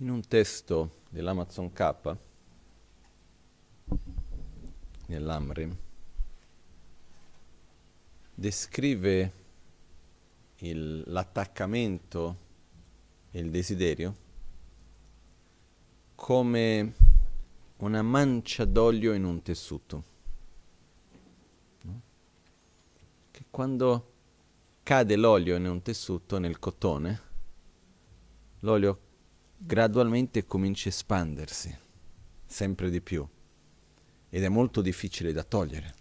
In un testo dell'Amazon K, nell'Amrim, descrive il, l'attaccamento e il desiderio come una mancia d'olio in un tessuto. Che quando cade l'olio in un tessuto, nel cotone, l'olio gradualmente comincia a espandersi sempre di più ed è molto difficile da togliere.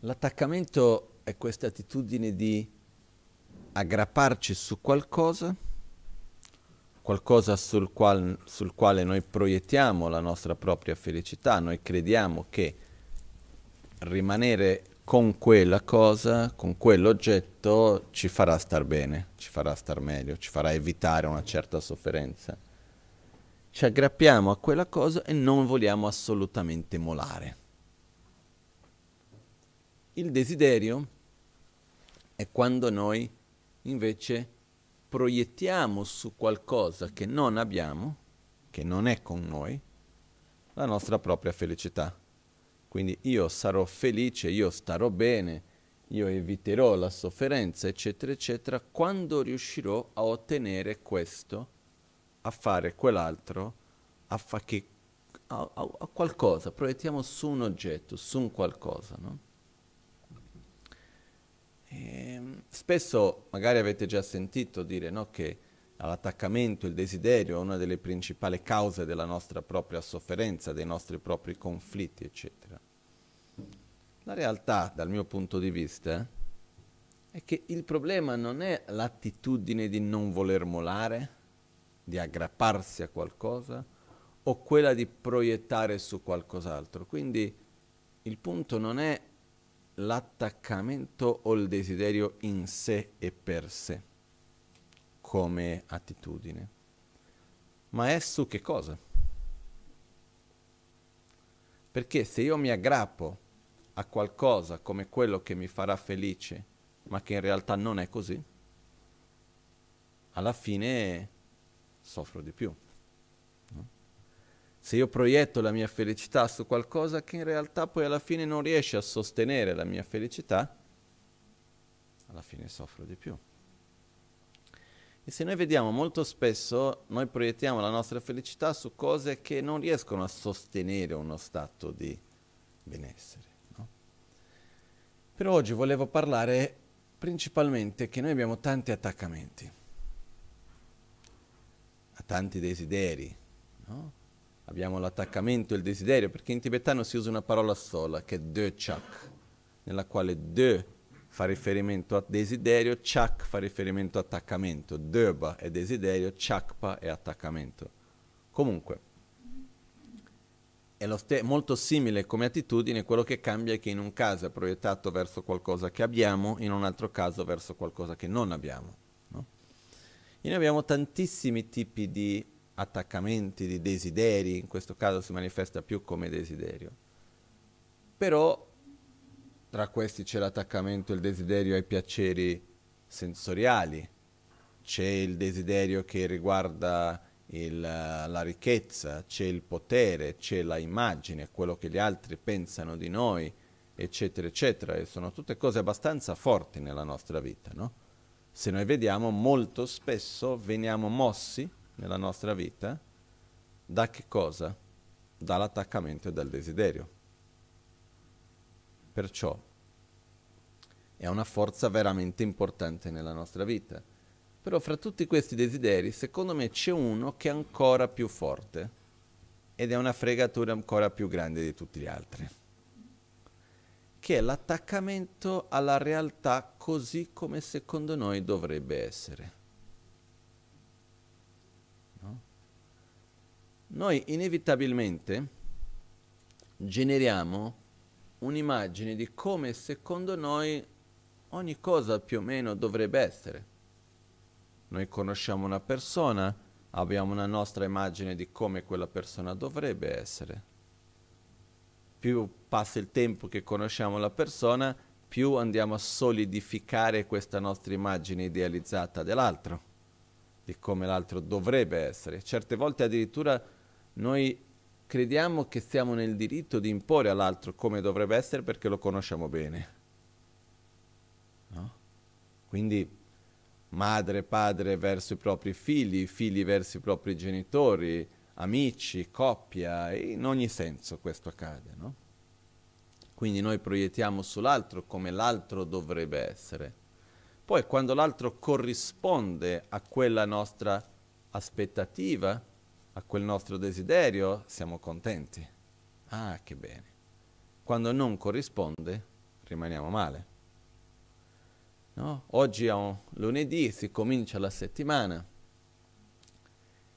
L'attaccamento è questa attitudine di aggrapparci su qualcosa, qualcosa sul, qual, sul quale noi proiettiamo la nostra propria felicità, noi crediamo che rimanere con quella cosa, con quell'oggetto ci farà star bene, ci farà star meglio, ci farà evitare una certa sofferenza. Ci aggrappiamo a quella cosa e non vogliamo assolutamente molare. Il desiderio è quando noi invece proiettiamo su qualcosa che non abbiamo, che non è con noi, la nostra propria felicità quindi io sarò felice, io starò bene, io eviterò la sofferenza, eccetera, eccetera, quando riuscirò a ottenere questo, a fare quell'altro, a fare che... A, a, a, qualcosa, proiettiamo su un oggetto, su un qualcosa, no? E, ehm, spesso magari avete già sentito dire, no, che all'attaccamento, il desiderio è una delle principali cause della nostra propria sofferenza, dei nostri propri conflitti, eccetera. La realtà, dal mio punto di vista, è che il problema non è l'attitudine di non voler molare, di aggrapparsi a qualcosa, o quella di proiettare su qualcos'altro. Quindi il punto non è l'attaccamento o il desiderio in sé e per sé come attitudine, ma è su che cosa? Perché se io mi aggrappo a qualcosa come quello che mi farà felice, ma che in realtà non è così, alla fine soffro di più. Se io proietto la mia felicità su qualcosa che in realtà poi alla fine non riesce a sostenere la mia felicità, alla fine soffro di più. E se noi vediamo molto spesso, noi proiettiamo la nostra felicità su cose che non riescono a sostenere uno stato di benessere. No? Per oggi volevo parlare principalmente che noi abbiamo tanti attaccamenti, a tanti desideri. No? Abbiamo l'attaccamento e il desiderio, perché in tibetano si usa una parola sola che è de chak, nella quale de fa riferimento a desiderio, chak fa riferimento a attaccamento, deba è desiderio, chakpa è attaccamento. Comunque, è ste- molto simile come attitudine, quello che cambia è che in un caso è proiettato verso qualcosa che abbiamo, in un altro caso verso qualcosa che non abbiamo. No? E noi abbiamo tantissimi tipi di attaccamenti, di desideri, in questo caso si manifesta più come desiderio. Però tra questi c'è l'attaccamento e il desiderio ai piaceri sensoriali, c'è il desiderio che riguarda il, la ricchezza, c'è il potere, c'è la immagine, quello che gli altri pensano di noi, eccetera, eccetera. E sono tutte cose abbastanza forti nella nostra vita, no? Se noi vediamo, molto spesso veniamo mossi nella nostra vita da che cosa? Dall'attaccamento e dal desiderio. Perciò è una forza veramente importante nella nostra vita. Però fra tutti questi desideri, secondo me c'è uno che è ancora più forte ed è una fregatura ancora più grande di tutti gli altri, che è l'attaccamento alla realtà così come secondo noi dovrebbe essere. No? Noi inevitabilmente generiamo un'immagine di come secondo noi ogni cosa più o meno dovrebbe essere. Noi conosciamo una persona, abbiamo una nostra immagine di come quella persona dovrebbe essere. Più passa il tempo che conosciamo la persona, più andiamo a solidificare questa nostra immagine idealizzata dell'altro, di come l'altro dovrebbe essere. Certe volte addirittura noi crediamo che siamo nel diritto di imporre all'altro come dovrebbe essere perché lo conosciamo bene. No? Quindi madre, padre verso i propri figli, figli verso i propri genitori, amici, coppia, in ogni senso questo accade, no? Quindi noi proiettiamo sull'altro come l'altro dovrebbe essere. Poi quando l'altro corrisponde a quella nostra aspettativa, a quel nostro desiderio, siamo contenti. Ah, che bene. Quando non corrisponde, rimaniamo male. No? Oggi è un lunedì, si comincia la settimana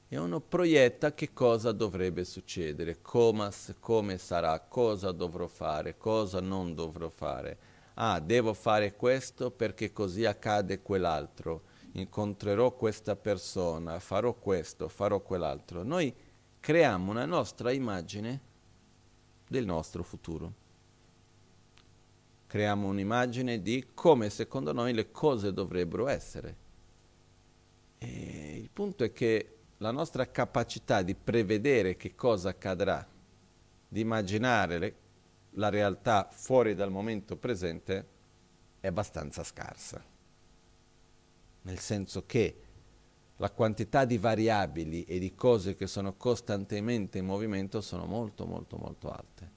e uno proietta che cosa dovrebbe succedere, comas, come sarà, cosa dovrò fare, cosa non dovrò fare. Ah, devo fare questo perché così accade quell'altro incontrerò questa persona, farò questo, farò quell'altro. Noi creiamo una nostra immagine del nostro futuro. Creiamo un'immagine di come secondo noi le cose dovrebbero essere. E il punto è che la nostra capacità di prevedere che cosa accadrà, di immaginare le, la realtà fuori dal momento presente, è abbastanza scarsa nel senso che la quantità di variabili e di cose che sono costantemente in movimento sono molto molto molto alte.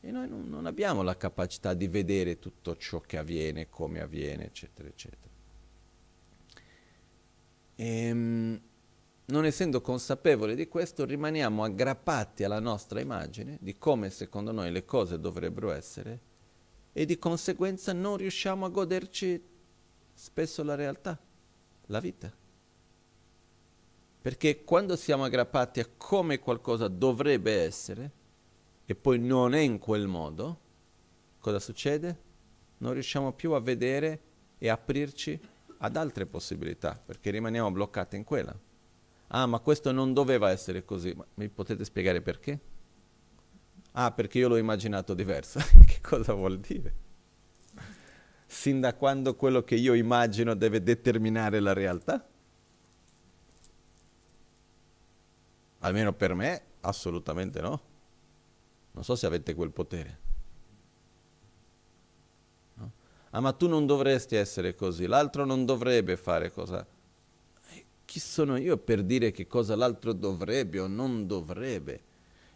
E noi non, non abbiamo la capacità di vedere tutto ciò che avviene, come avviene, eccetera, eccetera. E, ehm, non essendo consapevoli di questo, rimaniamo aggrappati alla nostra immagine di come secondo noi le cose dovrebbero essere e di conseguenza non riusciamo a goderci spesso la realtà, la vita. Perché quando siamo aggrappati a come qualcosa dovrebbe essere e poi non è in quel modo, cosa succede? Non riusciamo più a vedere e aprirci ad altre possibilità, perché rimaniamo bloccati in quella. Ah, ma questo non doveva essere così. Ma mi potete spiegare perché? Ah, perché io l'ho immaginato diverso. che cosa vuol dire? sin da quando quello che io immagino deve determinare la realtà? Almeno per me, assolutamente no. Non so se avete quel potere. No? Ah, ma tu non dovresti essere così, l'altro non dovrebbe fare cosa. chi sono io per dire che cosa l'altro dovrebbe o non dovrebbe?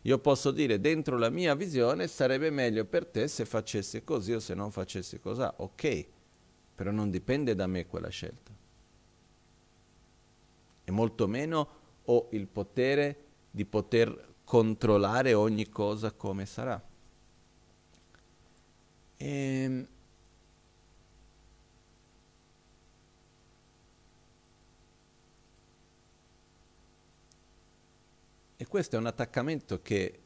Io posso dire dentro la mia visione sarebbe meglio per te se facessi così o se non facessi così. Ok, però non dipende da me quella scelta. E molto meno ho il potere di poter controllare ogni cosa come sarà. Ehm. E questo è un attaccamento che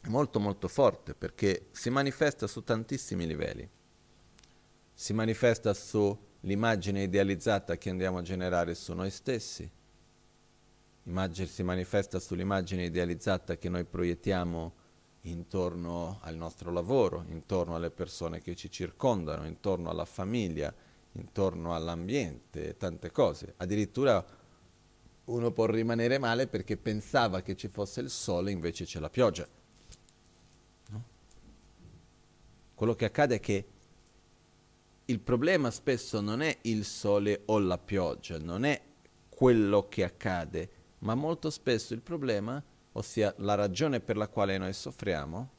è molto molto forte perché si manifesta su tantissimi livelli. Si manifesta sull'immagine idealizzata che andiamo a generare su noi stessi, Immagine, si manifesta sull'immagine idealizzata che noi proiettiamo intorno al nostro lavoro, intorno alle persone che ci circondano, intorno alla famiglia, intorno all'ambiente, tante cose. Addirittura uno può rimanere male perché pensava che ci fosse il sole, invece c'è la pioggia. No? Quello che accade è che il problema spesso non è il sole o la pioggia, non è quello che accade, ma molto spesso il problema, ossia la ragione per la quale noi soffriamo,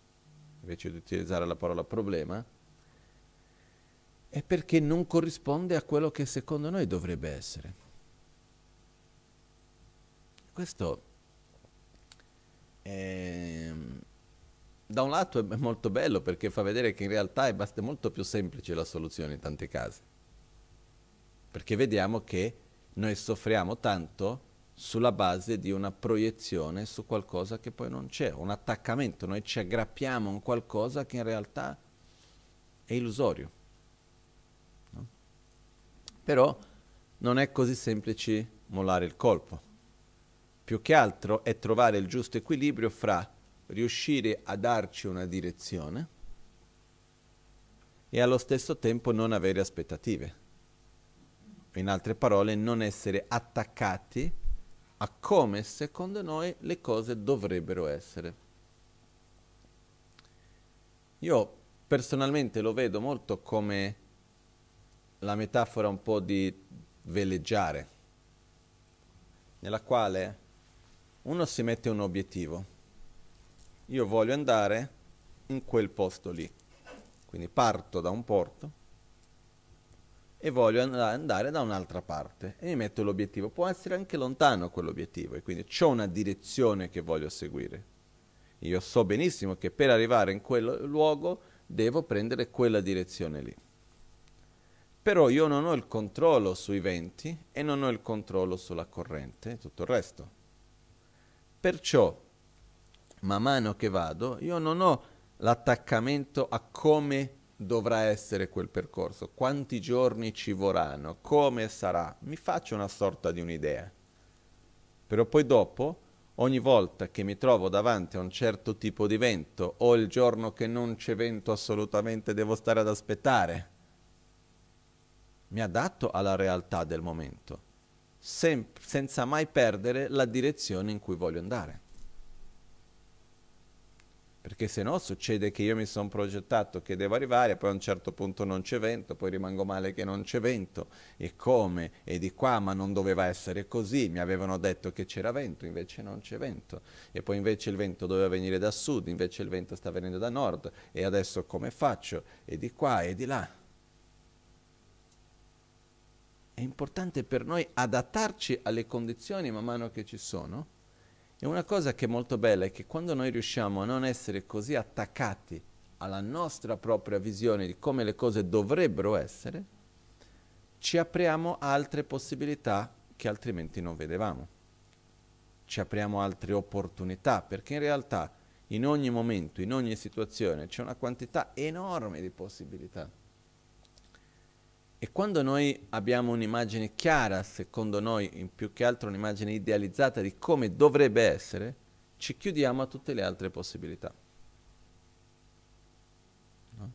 invece di utilizzare la parola problema, è perché non corrisponde a quello che secondo noi dovrebbe essere questo è, ehm, da un lato è molto bello perché fa vedere che in realtà è basta molto più semplice la soluzione in tanti casi. Perché vediamo che noi soffriamo tanto sulla base di una proiezione su qualcosa che poi non c'è, un attaccamento, noi ci aggrappiamo a un qualcosa che in realtà è illusorio. No? Però non è così semplice mollare il colpo più che altro è trovare il giusto equilibrio fra riuscire a darci una direzione e allo stesso tempo non avere aspettative. In altre parole, non essere attaccati a come secondo noi le cose dovrebbero essere. Io personalmente lo vedo molto come la metafora un po' di veleggiare, nella quale uno si mette un obiettivo. Io voglio andare in quel posto lì. Quindi parto da un porto e voglio andare da un'altra parte e mi metto l'obiettivo. Può essere anche lontano quell'obiettivo e quindi ho una direzione che voglio seguire. Io so benissimo che per arrivare in quel luogo devo prendere quella direzione lì. Però io non ho il controllo sui venti e non ho il controllo sulla corrente e tutto il resto. Perciò, man mano che vado, io non ho l'attaccamento a come dovrà essere quel percorso, quanti giorni ci vorranno, come sarà. Mi faccio una sorta di un'idea. Però poi dopo, ogni volta che mi trovo davanti a un certo tipo di vento o il giorno che non c'è vento assolutamente devo stare ad aspettare, mi adatto alla realtà del momento sem- senza mai perdere la direzione in cui voglio andare. Perché se no succede che io mi sono progettato che devo arrivare, poi a un certo punto non c'è vento, poi rimango male che non c'è vento, e come? E di qua, ma non doveva essere così, mi avevano detto che c'era vento, invece non c'è vento, e poi invece il vento doveva venire da sud, invece il vento sta venendo da nord, e adesso come faccio? E di qua e di là è importante per noi adattarci alle condizioni man mano che ci sono. E una cosa che è molto bella è che quando noi riusciamo a non essere così attaccati alla nostra propria visione di come le cose dovrebbero essere, ci apriamo a altre possibilità che altrimenti non vedevamo. Ci apriamo altre opportunità, perché in realtà in ogni momento, in ogni situazione c'è una quantità enorme di possibilità. E quando noi abbiamo un'immagine chiara, secondo noi, più che altro un'immagine idealizzata di come dovrebbe essere, ci chiudiamo a tutte le altre possibilità. No?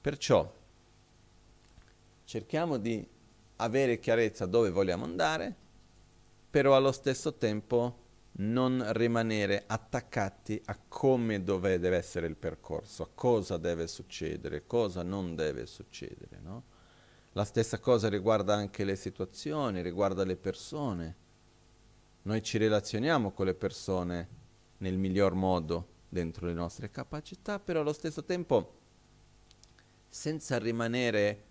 Perciò cerchiamo di avere chiarezza dove vogliamo andare, però allo stesso tempo non rimanere attaccati a come dove deve essere il percorso, a cosa deve succedere, cosa non deve succedere. No? La stessa cosa riguarda anche le situazioni, riguarda le persone. Noi ci relazioniamo con le persone nel miglior modo, dentro le nostre capacità, però allo stesso tempo senza rimanere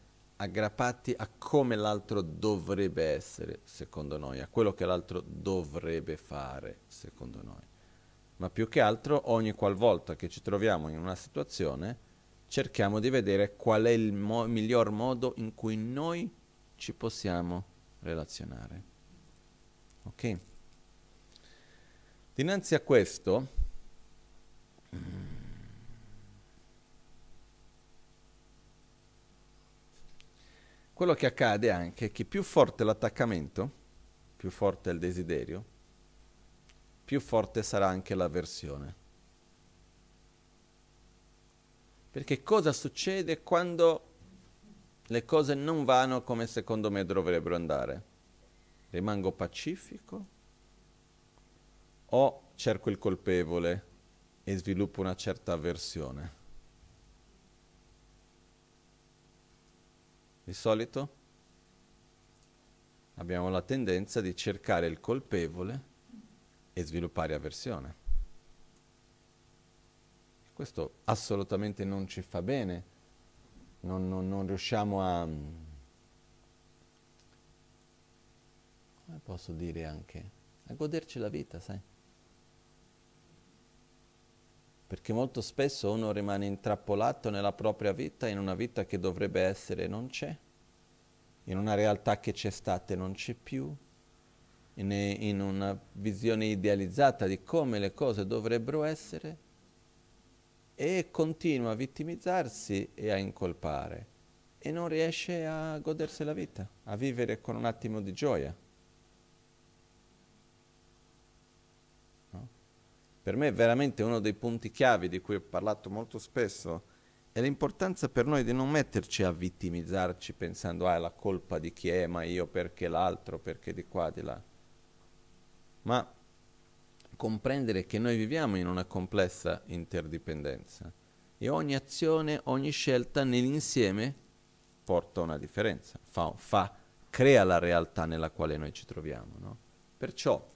aggrappati a come l'altro dovrebbe essere, secondo noi, a quello che l'altro dovrebbe fare, secondo noi. Ma più che altro, ogni qualvolta che ci troviamo in una situazione, cerchiamo di vedere qual è il mo- miglior modo in cui noi ci possiamo relazionare. Ok? Dinanzi a questo... Quello che accade anche è che più forte l'attaccamento, più forte il desiderio, più forte sarà anche l'avversione. Perché cosa succede quando le cose non vanno come secondo me dovrebbero andare? Rimango pacifico o cerco il colpevole e sviluppo una certa avversione? Di solito abbiamo la tendenza di cercare il colpevole e sviluppare avversione. Questo assolutamente non ci fa bene, non, non, non riusciamo a... Mm, come posso dire anche? A goderci la vita, sai? perché molto spesso uno rimane intrappolato nella propria vita, in una vita che dovrebbe essere e non c'è, in una realtà che c'è stata e non c'è più, in, in una visione idealizzata di come le cose dovrebbero essere e continua a vittimizzarsi e a incolpare e non riesce a godersi la vita, a vivere con un attimo di gioia. per me è veramente uno dei punti chiave di cui ho parlato molto spesso, è l'importanza per noi di non metterci a vittimizzarci pensando ah è la colpa di chi è, ma io perché l'altro, perché di qua, di là. Ma comprendere che noi viviamo in una complessa interdipendenza e ogni azione, ogni scelta nell'insieme porta una differenza, fa, fa, crea la realtà nella quale noi ci troviamo. No? Perciò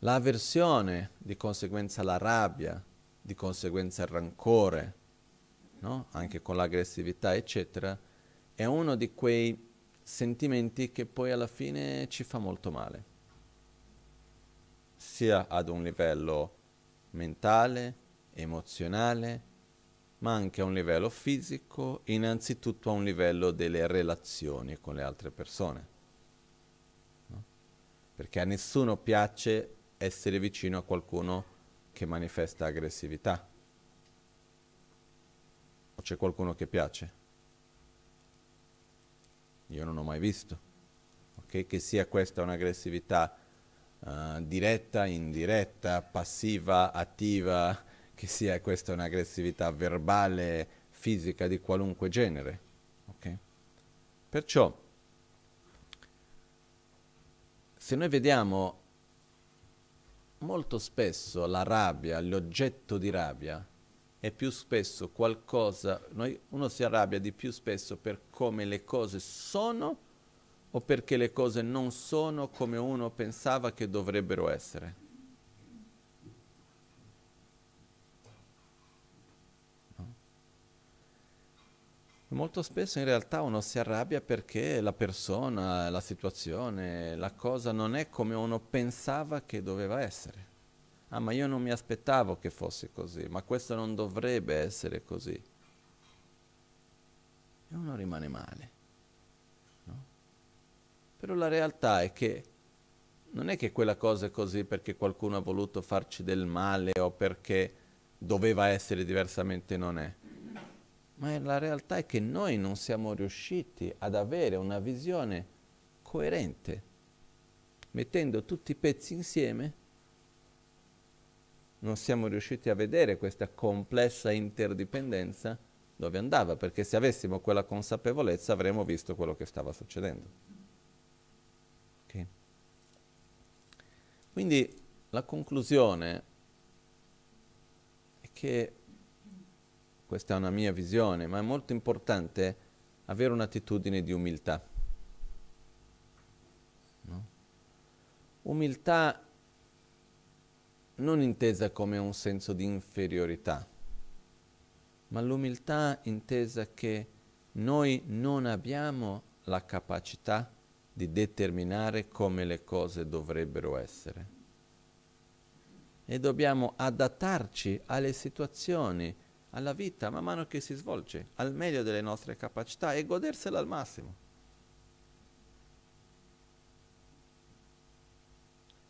l'avversione, di conseguenza la rabbia, di conseguenza il rancore, no? anche con l'aggressività, eccetera, è uno di quei sentimenti che poi alla fine ci fa molto male, sia ad un livello mentale, emozionale, ma anche a un livello fisico, innanzitutto a un livello delle relazioni con le altre persone. No? Perché a nessuno piace essere vicino a qualcuno che manifesta aggressività? O c'è qualcuno che piace? Io non ho mai visto. Okay? Che sia questa un'aggressività uh, diretta, indiretta, passiva, attiva, che sia questa un'aggressività verbale, fisica di qualunque genere. Okay? Perciò, se noi vediamo molto spesso la rabbia, l'oggetto di rabbia, è più spesso qualcosa, noi, uno si arrabbia di più spesso per come le cose sono o perché le cose non sono come uno pensava che dovrebbero essere. Molto spesso in realtà uno si arrabbia perché la persona, la situazione, la cosa non è come uno pensava che doveva essere. Ah, ma io non mi aspettavo che fosse così, ma questo non dovrebbe essere così. E uno rimane male. No? Però la realtà è che non è che quella cosa è così perché qualcuno ha voluto farci del male o perché doveva essere diversamente non è ma la realtà è che noi non siamo riusciti ad avere una visione coerente, mettendo tutti i pezzi insieme, non siamo riusciti a vedere questa complessa interdipendenza dove andava, perché se avessimo quella consapevolezza avremmo visto quello che stava succedendo. Okay. Quindi la conclusione è che questa è una mia visione, ma è molto importante avere un'attitudine di umiltà. No? Umiltà non intesa come un senso di inferiorità, ma l'umiltà intesa che noi non abbiamo la capacità di determinare come le cose dovrebbero essere. E dobbiamo adattarci alle situazioni, alla vita man mano che si svolge, al meglio delle nostre capacità e godersela al massimo.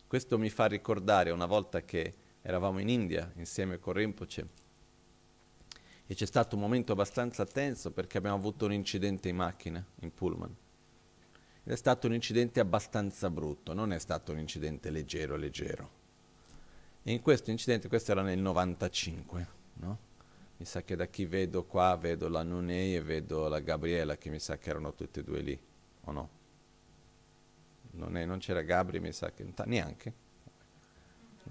Questo mi fa ricordare una volta che eravamo in India insieme con Rinpoche e c'è stato un momento abbastanza tenso perché abbiamo avuto un incidente in macchina, in pullman. Ed è stato un incidente abbastanza brutto, non è stato un incidente leggero leggero. E in questo incidente, questo era nel 95, no? mi sa che da chi vedo qua vedo la Nunei e vedo la Gabriella che mi sa che erano tutte e due lì o no? Non, è, non c'era Gabri mi sa che neanche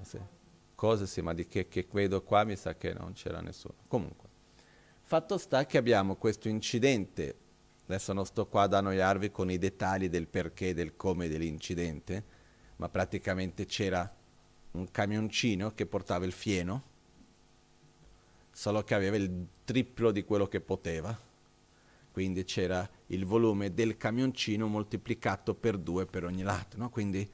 so. cosa sì ma di che, che vedo qua mi sa che non c'era nessuno comunque fatto sta che abbiamo questo incidente adesso non sto qua ad annoiarvi con i dettagli del perché del come dell'incidente ma praticamente c'era un camioncino che portava il fieno Solo che aveva il triplo di quello che poteva. Quindi c'era il volume del camioncino moltiplicato per due per ogni lato, no? Quindi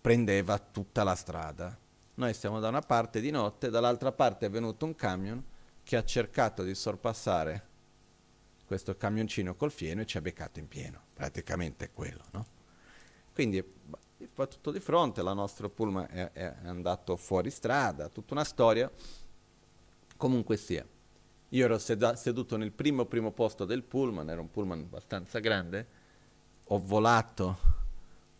prendeva tutta la strada. Noi stiamo da una parte di notte, dall'altra parte è venuto un camion che ha cercato di sorpassare questo camioncino col fieno e ci ha beccato in pieno. Praticamente è quello, no? Quindi fa tutto di fronte, la nostra pullman è, è andato fuori strada, tutta una storia. Comunque sia, io ero sed- seduto nel primo primo posto del pullman, era un pullman abbastanza grande, ho volato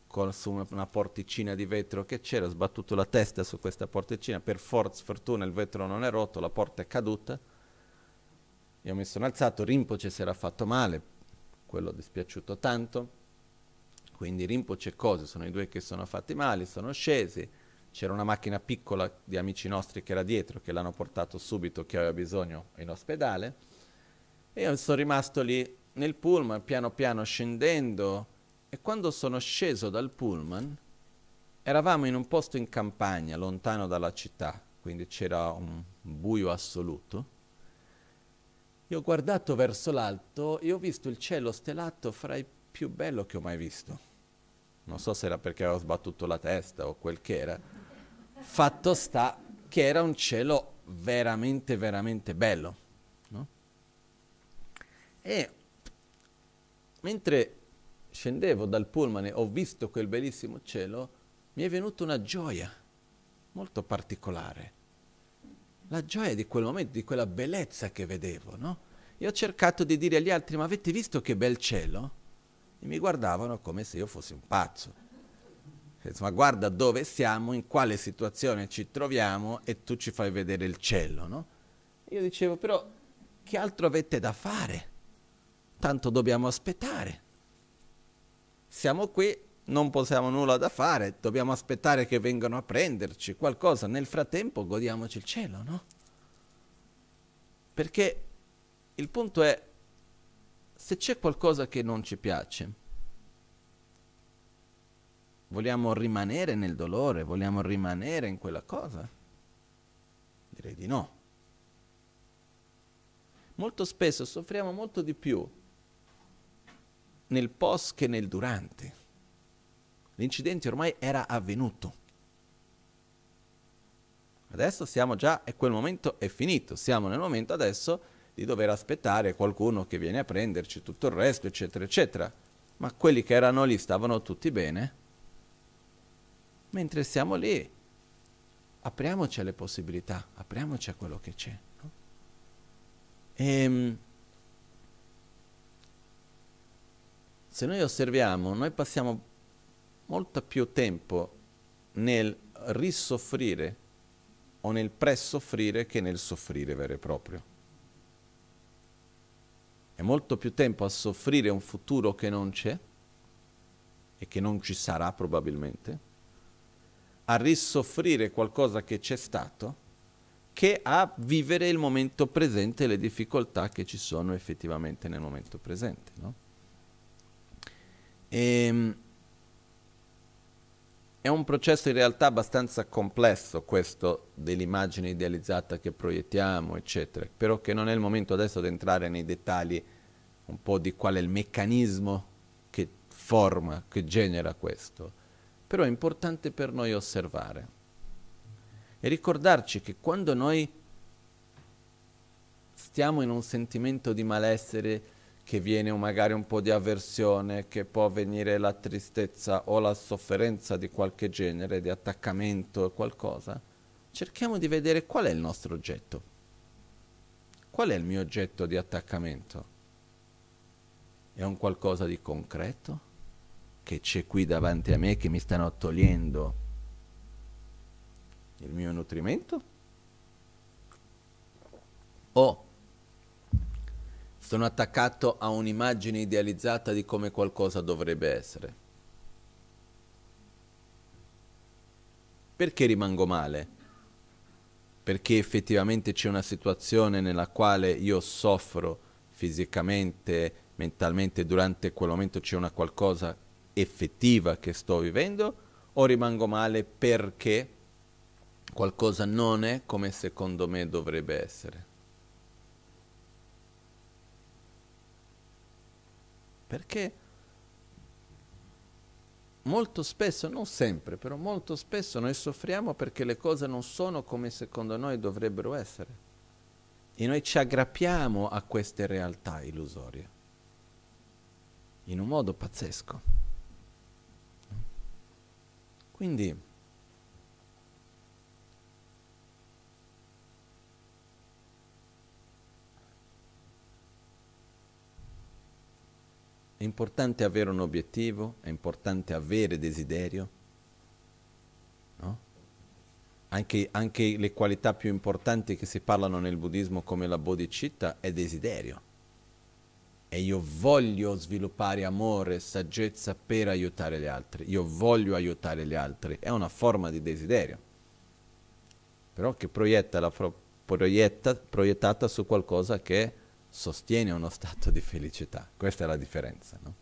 con, su una, una porticina di vetro che c'era, ho sbattuto la testa su questa porticina, per forza, fortuna il vetro non è rotto, la porta è caduta, io mi sono alzato, Rinpoche si era fatto male, quello è dispiaciuto tanto, quindi Rinpoche e Cose sono i due che sono fatti male, sono scesi, c'era una macchina piccola di amici nostri che era dietro, che l'hanno portato subito, che aveva bisogno, in ospedale. E io sono rimasto lì nel pullman, piano piano scendendo. E quando sono sceso dal pullman, eravamo in un posto in campagna, lontano dalla città, quindi c'era un buio assoluto. Io ho guardato verso l'alto e ho visto il cielo stellato fra i più belli che ho mai visto. Non so se era perché avevo sbattuto la testa o quel che era, Fatto sta che era un cielo veramente, veramente bello. No? E mentre scendevo dal pullman e ho visto quel bellissimo cielo, mi è venuta una gioia molto particolare. La gioia di quel momento, di quella bellezza che vedevo, no? E ho cercato di dire agli altri, ma avete visto che bel cielo? E mi guardavano come se io fossi un pazzo insomma, guarda dove siamo, in quale situazione ci troviamo e tu ci fai vedere il cielo, no? Io dicevo, però, che altro avete da fare? Tanto dobbiamo aspettare. Siamo qui, non possiamo nulla da fare, dobbiamo aspettare che vengano a prenderci qualcosa. Nel frattempo godiamoci il cielo, no? Perché il punto è, se c'è qualcosa che non ci piace, Vogliamo rimanere nel dolore? Vogliamo rimanere in quella cosa? Direi di no. Molto spesso soffriamo molto di più nel post che nel durante. L'incidente ormai era avvenuto. Adesso siamo già, e quel momento è finito, siamo nel momento adesso di dover aspettare qualcuno che viene a prenderci tutto il resto, eccetera, eccetera. Ma quelli che erano lì stavano tutti bene? mentre siamo lì, apriamoci alle possibilità, apriamoci a quello che c'è. No? E, ehm, se noi osserviamo, noi passiamo molto più tempo nel risoffrire o nel pressoffrire che nel soffrire vero e proprio. È molto più tempo a soffrire un futuro che non c'è e che non ci sarà probabilmente a risoffrire qualcosa che c'è stato che a vivere il momento presente e le difficoltà che ci sono effettivamente nel momento presente. No? E, ehm, è un processo in realtà abbastanza complesso questo dell'immagine idealizzata che proiettiamo, eccetera, però che non è il momento adesso di entrare nei dettagli un po' di qual è il meccanismo che forma, che genera questo però è importante per noi osservare e ricordarci che quando noi stiamo in un sentimento di malessere che viene magari un po' di avversione, che può venire la tristezza o la sofferenza di qualche genere, di attaccamento o qualcosa, cerchiamo di vedere qual è il nostro oggetto. Qual è il mio oggetto di attaccamento? È un qualcosa di concreto? che c'è qui davanti a me che mi stanno togliendo il mio nutrimento? O sono attaccato a un'immagine idealizzata di come qualcosa dovrebbe essere? Perché rimango male? Perché effettivamente c'è una situazione nella quale io soffro fisicamente, mentalmente, durante quel momento c'è una qualcosa effettiva che sto vivendo o rimango male perché qualcosa non è come secondo me dovrebbe essere? Perché molto spesso, non sempre, però molto spesso noi soffriamo perché le cose non sono come secondo noi dovrebbero essere. E noi ci aggrappiamo a queste realtà illusorie in un modo pazzesco. Quindi è importante avere un obiettivo, è importante avere desiderio, no? anche, anche le qualità più importanti che si parlano nel buddismo come la bodhicitta è desiderio e io voglio sviluppare amore, e saggezza per aiutare gli altri. Io voglio aiutare gli altri. È una forma di desiderio, però che proietta la pro- proietta, proiettata su qualcosa che sostiene uno stato di felicità. Questa è la differenza. No?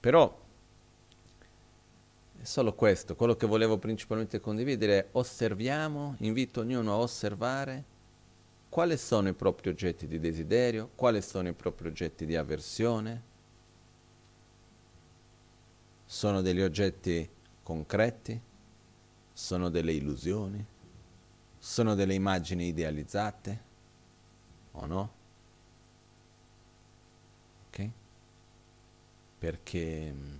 Però è solo questo, quello che volevo principalmente condividere, è osserviamo, invito ognuno a osservare quali sono i propri oggetti di desiderio, quali sono i propri oggetti di avversione. Sono degli oggetti concreti, sono delle illusioni, sono delle immagini idealizzate o no? Ok? Perché mm,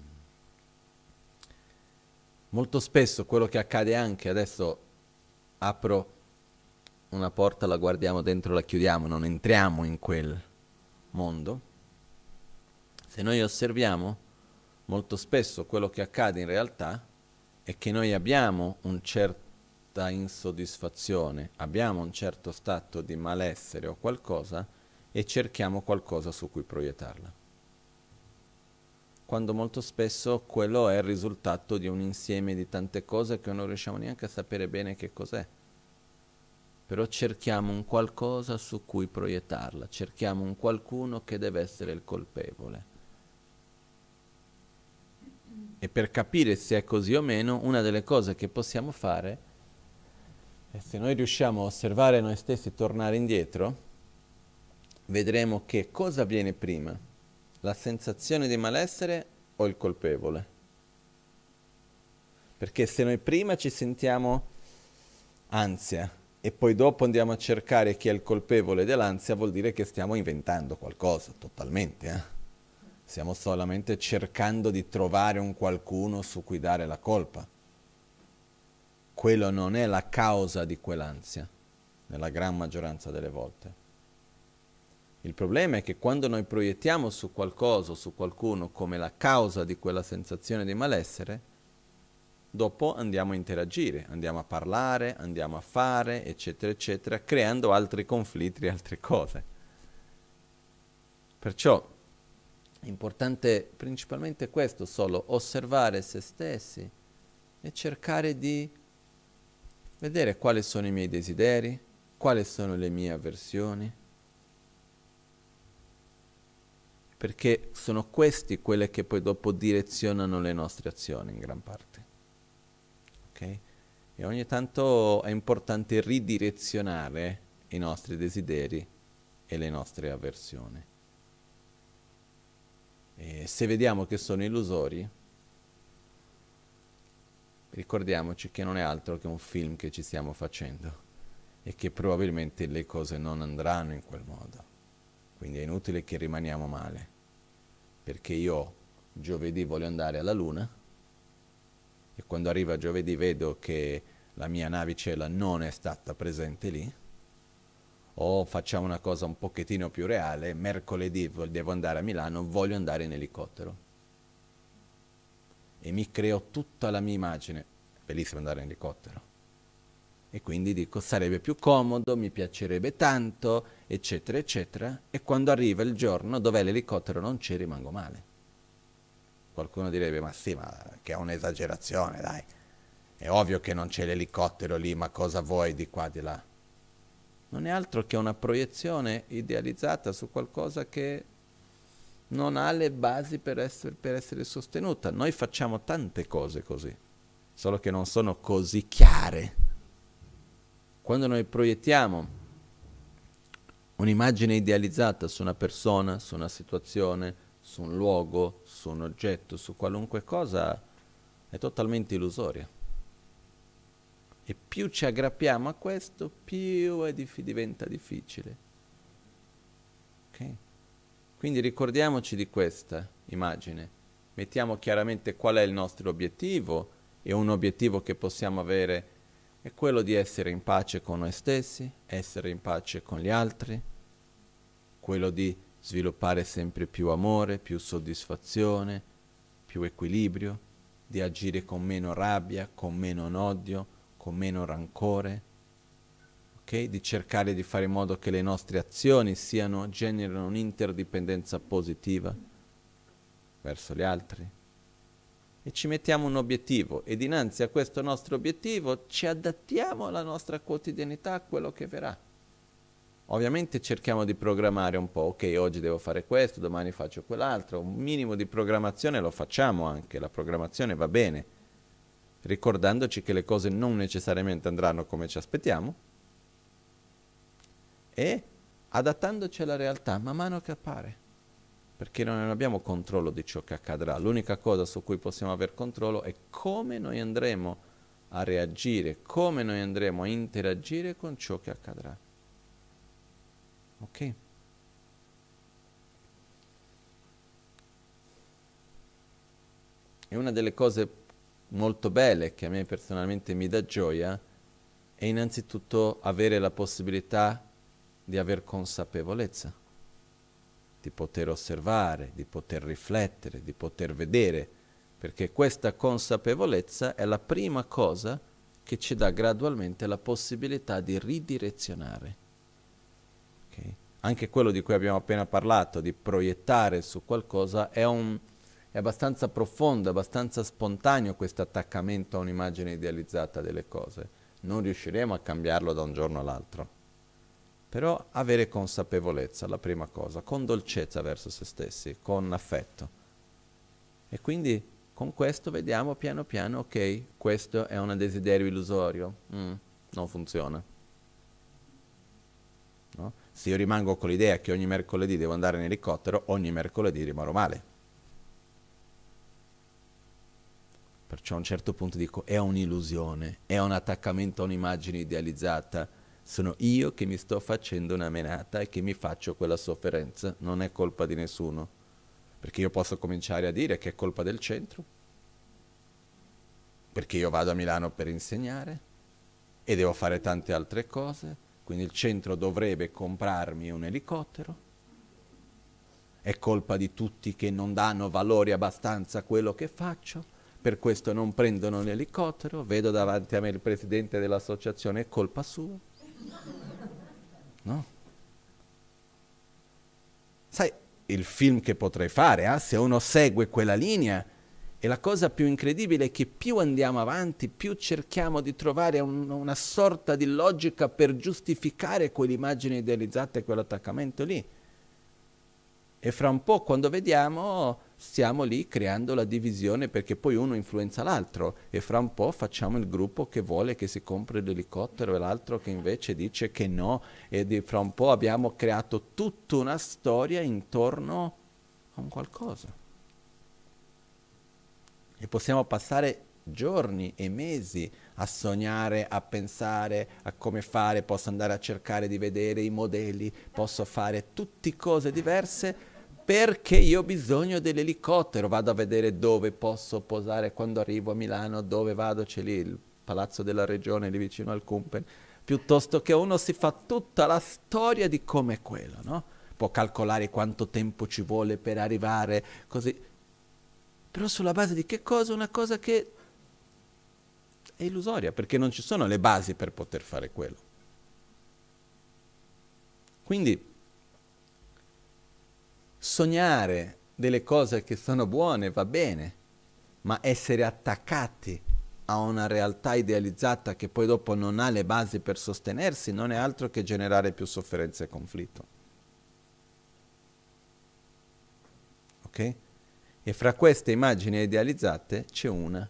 molto spesso quello che accade anche adesso apro una porta la guardiamo dentro, la chiudiamo, non entriamo in quel mondo, se noi osserviamo molto spesso quello che accade in realtà è che noi abbiamo una certa insoddisfazione, abbiamo un certo stato di malessere o qualcosa e cerchiamo qualcosa su cui proiettarla. Quando molto spesso quello è il risultato di un insieme di tante cose che non riusciamo neanche a sapere bene che cos'è però cerchiamo un qualcosa su cui proiettarla, cerchiamo un qualcuno che deve essere il colpevole. E per capire se è così o meno, una delle cose che possiamo fare è se noi riusciamo a osservare noi stessi e tornare indietro, vedremo che cosa avviene prima, la sensazione di malessere o il colpevole. Perché se noi prima ci sentiamo ansia, e poi dopo andiamo a cercare chi è il colpevole dell'ansia, vuol dire che stiamo inventando qualcosa, totalmente. Eh? Stiamo solamente cercando di trovare un qualcuno su cui dare la colpa. Quello non è la causa di quell'ansia, nella gran maggioranza delle volte. Il problema è che quando noi proiettiamo su qualcosa o su qualcuno come la causa di quella sensazione di malessere, dopo andiamo a interagire, andiamo a parlare, andiamo a fare, eccetera, eccetera, creando altri conflitti e altre cose. Perciò è importante principalmente questo, solo osservare se stessi e cercare di vedere quali sono i miei desideri, quali sono le mie avversioni, perché sono questi quelle che poi dopo direzionano le nostre azioni in gran parte ok? E ogni tanto è importante ridirezionare i nostri desideri e le nostre avversioni. E se vediamo che sono illusori, ricordiamoci che non è altro che un film che ci stiamo facendo e che probabilmente le cose non andranno in quel modo. Quindi è inutile che rimaniamo male, perché io giovedì voglio andare alla luna e quando arriva giovedì vedo che la mia navicella non è stata presente lì, o facciamo una cosa un pochettino più reale, mercoledì devo andare a Milano, voglio andare in elicottero. E mi creo tutta la mia immagine, bellissimo andare in elicottero. E quindi dico sarebbe più comodo, mi piacerebbe tanto, eccetera, eccetera. E quando arriva il giorno dov'è l'elicottero non ci rimango male. Qualcuno direbbe, ma sì, ma che è un'esagerazione, dai. È ovvio che non c'è l'elicottero lì, ma cosa vuoi di qua, di là? Non è altro che una proiezione idealizzata su qualcosa che non ha le basi per essere, per essere sostenuta. Noi facciamo tante cose così, solo che non sono così chiare. Quando noi proiettiamo un'immagine idealizzata su una persona, su una situazione, su un luogo, su un oggetto, su qualunque cosa è totalmente illusoria. E più ci aggrappiamo a questo, più dif- diventa difficile. Okay? Quindi ricordiamoci di questa immagine. Mettiamo chiaramente qual è il nostro obiettivo e un obiettivo che possiamo avere è quello di essere in pace con noi stessi, essere in pace con gli altri, quello di sviluppare sempre più amore, più soddisfazione, più equilibrio, di agire con meno rabbia, con meno odio, con meno rancore, okay? di cercare di fare in modo che le nostre azioni siano, generino un'interdipendenza positiva verso gli altri. E ci mettiamo un obiettivo e dinanzi a questo nostro obiettivo ci adattiamo alla nostra quotidianità, a quello che verrà. Ovviamente cerchiamo di programmare un po', ok, oggi devo fare questo, domani faccio quell'altro, un minimo di programmazione lo facciamo anche, la programmazione va bene, ricordandoci che le cose non necessariamente andranno come ci aspettiamo e adattandoci alla realtà man mano che appare, perché non abbiamo controllo di ciò che accadrà, l'unica cosa su cui possiamo avere controllo è come noi andremo a reagire, come noi andremo a interagire con ciò che accadrà. Ok? E una delle cose molto belle che a me personalmente mi dà gioia è innanzitutto avere la possibilità di aver consapevolezza, di poter osservare, di poter riflettere, di poter vedere, perché questa consapevolezza è la prima cosa che ci dà gradualmente la possibilità di ridirezionare anche quello di cui abbiamo appena parlato, di proiettare su qualcosa, è, un, è abbastanza profondo, è abbastanza spontaneo questo attaccamento a un'immagine idealizzata delle cose. Non riusciremo a cambiarlo da un giorno all'altro. Però avere consapevolezza, la prima cosa, con dolcezza verso se stessi, con affetto. E quindi con questo vediamo piano piano, ok, questo è un desiderio illusorio, mm, non funziona se io rimango con l'idea che ogni mercoledì devo andare in elicottero, ogni mercoledì rimarrò male. Perciò a un certo punto dico, è un'illusione, è un attaccamento a un'immagine idealizzata. Sono io che mi sto facendo una menata e che mi faccio quella sofferenza, non è colpa di nessuno. Perché io posso cominciare a dire che è colpa del centro, perché io vado a Milano per insegnare e devo fare tante altre cose quindi il centro dovrebbe comprarmi un elicottero, è colpa di tutti che non danno valore abbastanza a quello che faccio, per questo non prendono l'elicottero, vedo davanti a me il presidente dell'associazione, è colpa sua. No? Sai, il film che potrei fare, eh? se uno segue quella linea, e la cosa più incredibile è che più andiamo avanti, più cerchiamo di trovare un, una sorta di logica per giustificare quell'immagine idealizzata e quell'attaccamento lì. E fra un po', quando vediamo, stiamo lì creando la divisione perché poi uno influenza l'altro e fra un po' facciamo il gruppo che vuole che si compri l'elicottero e l'altro che invece dice che no e fra un po' abbiamo creato tutta una storia intorno a un qualcosa. E possiamo passare giorni e mesi a sognare, a pensare a come fare, posso andare a cercare di vedere i modelli, posso fare tutte cose diverse perché io ho bisogno dell'elicottero, vado a vedere dove posso posare quando arrivo a Milano, dove vado, c'è lì il palazzo della regione lì vicino al Kumpen, piuttosto che uno si fa tutta la storia di com'è quello, no? Può calcolare quanto tempo ci vuole per arrivare, così però sulla base di che cosa? Una cosa che è illusoria, perché non ci sono le basi per poter fare quello. Quindi sognare delle cose che sono buone va bene, ma essere attaccati a una realtà idealizzata che poi dopo non ha le basi per sostenersi non è altro che generare più sofferenza e conflitto. Ok? E fra queste immagini idealizzate c'è una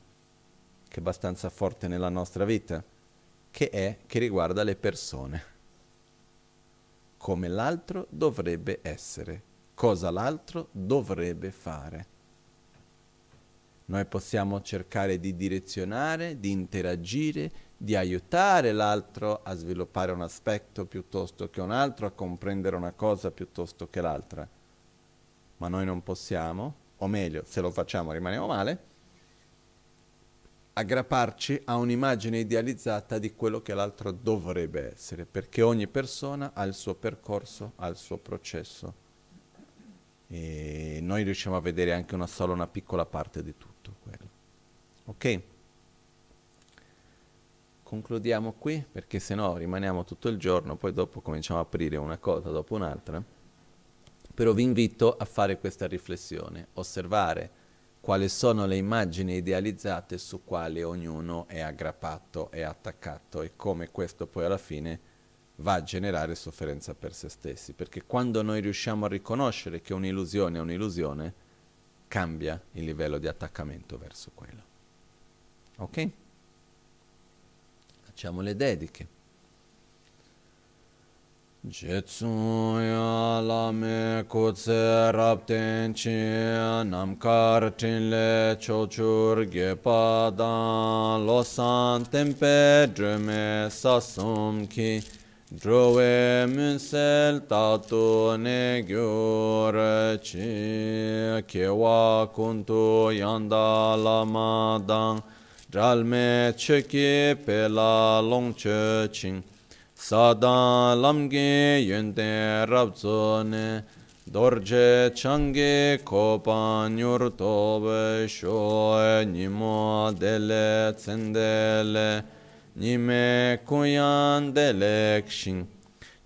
che è abbastanza forte nella nostra vita, che è che riguarda le persone. Come l'altro dovrebbe essere, cosa l'altro dovrebbe fare. Noi possiamo cercare di direzionare, di interagire, di aiutare l'altro a sviluppare un aspetto piuttosto che un altro, a comprendere una cosa piuttosto che l'altra. Ma noi non possiamo o meglio, se lo facciamo rimaniamo male, aggrapparci a un'immagine idealizzata di quello che l'altro dovrebbe essere, perché ogni persona ha il suo percorso, ha il suo processo e noi riusciamo a vedere anche una sola, una piccola parte di tutto quello. Ok? Concludiamo qui perché se no rimaniamo tutto il giorno, poi dopo cominciamo a aprire una cosa dopo un'altra. Però vi invito a fare questa riflessione, osservare quali sono le immagini idealizzate su quali ognuno è aggrappato, è attaccato e come questo poi alla fine va a generare sofferenza per se stessi, perché quando noi riusciamo a riconoscere che un'illusione è un'illusione, cambia il livello di attaccamento verso quello. Ok? Facciamo le dediche. Jetsuya lame kutse rapten chi nam kartinle chochur gepadan losan tempe drume sasum ki drove munsel tatu ne gyur chi kewa kuntu yanda lamadan dralme cheki pela long ching Sadan lamge yönde rabzone Dorje change kopan yurtobe shoe nimo dele tsendele Nime kuyan delek shin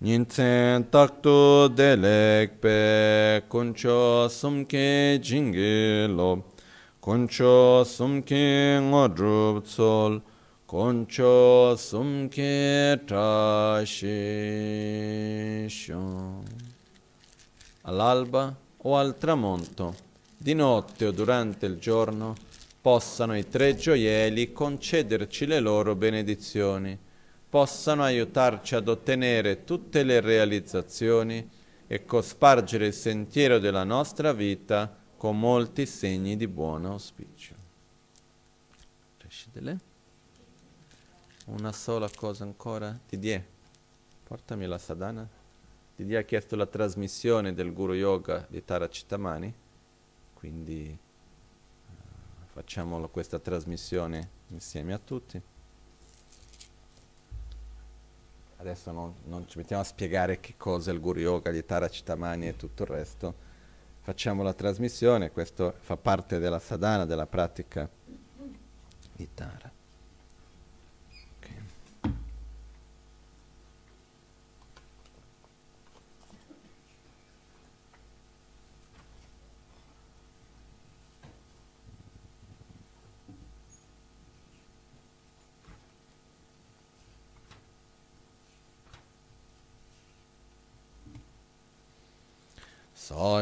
Nintsen taktu delek pe kuncho sumke jingilo Kuncho sumke ngodrup tsol koncho sumke tashisho. All'alba o al tramonto, di notte o durante il giorno, possano i tre gioielli concederci le loro benedizioni, possano aiutarci ad ottenere tutte le realizzazioni e cospargere il sentiero della nostra vita con molti segni di buon auspicio. Rescidele. Una sola cosa ancora. Didier, portami la sadhana. Didier ha chiesto la trasmissione del Guru Yoga di Tara Cittamani, quindi eh, facciamo questa trasmissione insieme a tutti. Adesso non, non, ci mettiamo a spiegare che cosa è il Guru Yoga di Tara Cittamani e tutto il resto. Facciamo la trasmissione, questo fa parte della sadhana, della pratica di Tara.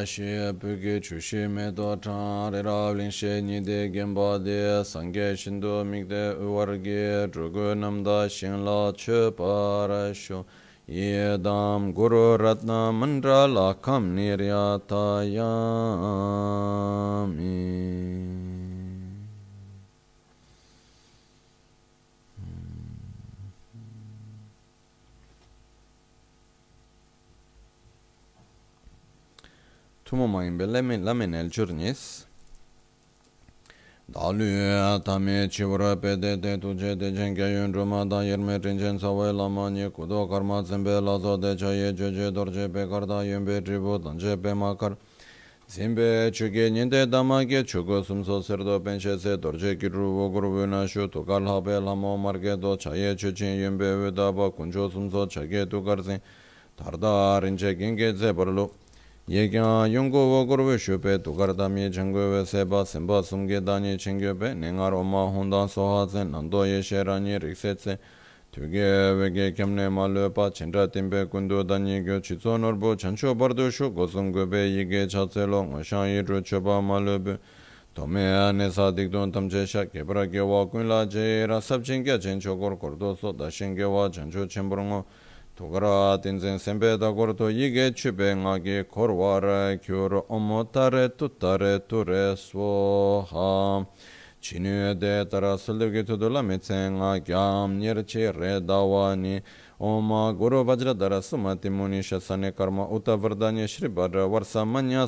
shi pu ki chu shi me tumo mayin be lamin lamin el jurnis dalu ata me chivra pe de de tu je de jen ge yun ru ma da yer me rin jen sa vay lama ni ku do kar ma zin be la zo de cha ye je je dor pe kar yun be tri bu pe ma kar zin be chu ge nin de da ma ge chu go sum mo mar ge do yun be we ba kun jo sum tu kar zin dar da rin ze bar ye kyā yonkō wā korwē shūpe, tūkār tamye chāngō wē sepa, sīmbā sūṅkē dāni chēngyōpe, nēngā rōma hōndā sōhā ze nāntō ye shērāni rīk sē tsē, tūkē wē gē kiamne mā lūpa, chēntā tīmpē kuñ tú dāni gyō chūtso nōrbō, chāntō bārdō Tukara tinzin senpe dagor to yige chibe ngage korwar kyur omo tare tutare ture swoha. Chinu e de tara sildugi tudula mitse ngagyam nirchi re dawani. Oma guru vajra dara sumati muni karma manya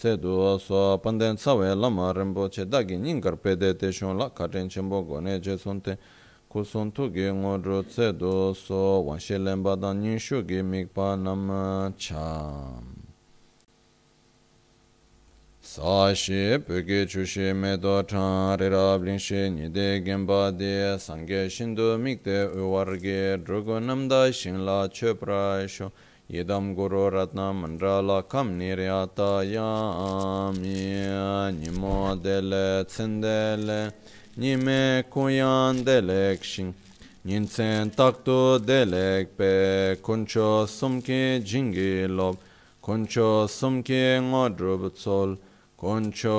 tse duwa so panden tsawe lama rinpo che dagi nyingar pe de te shun la katin chenpo go ne je sun ten kusun tuki ngo dru tse duwa so dan nyin shu mikpa nam cham sa shi pe ki chu shi me do chan shi nide genpa de sange shindu mikde uwar ge che idam guru ratna mandra lakam niryata yami nimo dele tsendele nime kuyan delek shing nintsen takto delek pe kuncho sumke jingi lok kuncho sumke kuncho